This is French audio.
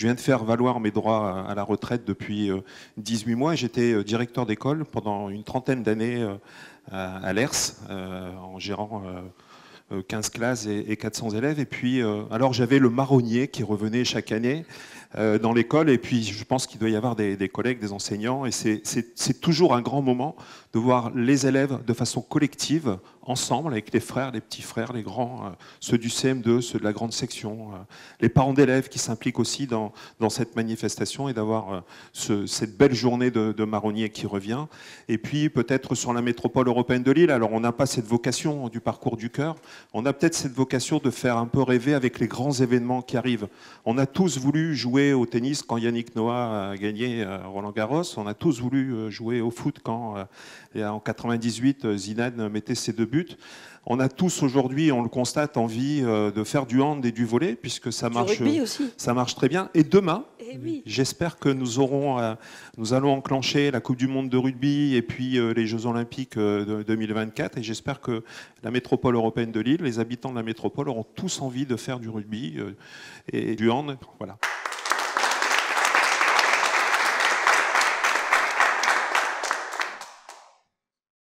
Je viens de faire valoir mes droits à la retraite depuis 18 euh, mois. J'étais euh, directeur d'école pendant une trentaine d'années euh, à l'ERS, en gérant 15 classes et 400 élèves. Et puis, alors j'avais le marronnier qui revenait chaque année dans l'école. Et puis, je pense qu'il doit y avoir des, collègues, des enseignants. Et c'est toujours un grand moment de voir les élèves de façon collective ensemble avec les frères, les petits frères, les grands, euh, ceux du CM2, ceux de la grande section, euh, les parents d'élèves qui s'impliquent aussi dans, cette manifestation et d'avoir euh, cette belle journée de, marronnier qui revient. Et puis peut-être sur la métropole européenne de Lille, alors on n'a pas cette vocation du parcours du cœur, on a peut-être cette vocation de faire un peu rêver avec les grands événements qui arrivent. On a tous voulu jouer au tennis quand Yannick Noah a gagné Roland Garros, on a tous voulu jouer au foot quand en 98 Zidane mettait ses deux buts on a tous aujourd'hui, on le constate, envie euh, de faire du hand et du volet, puisque ça marche, euh, ça marche très bien. Et demain, eh j'espère que nous, aurons, euh, nous allons enclencher la Coupe du Monde de rugby et puis les Jeux Olympiques de 2024. Et j'espère que la métropole européenne de Lille, les habitants de la métropole auront tous envie de faire du rugby et du hand. Voilà.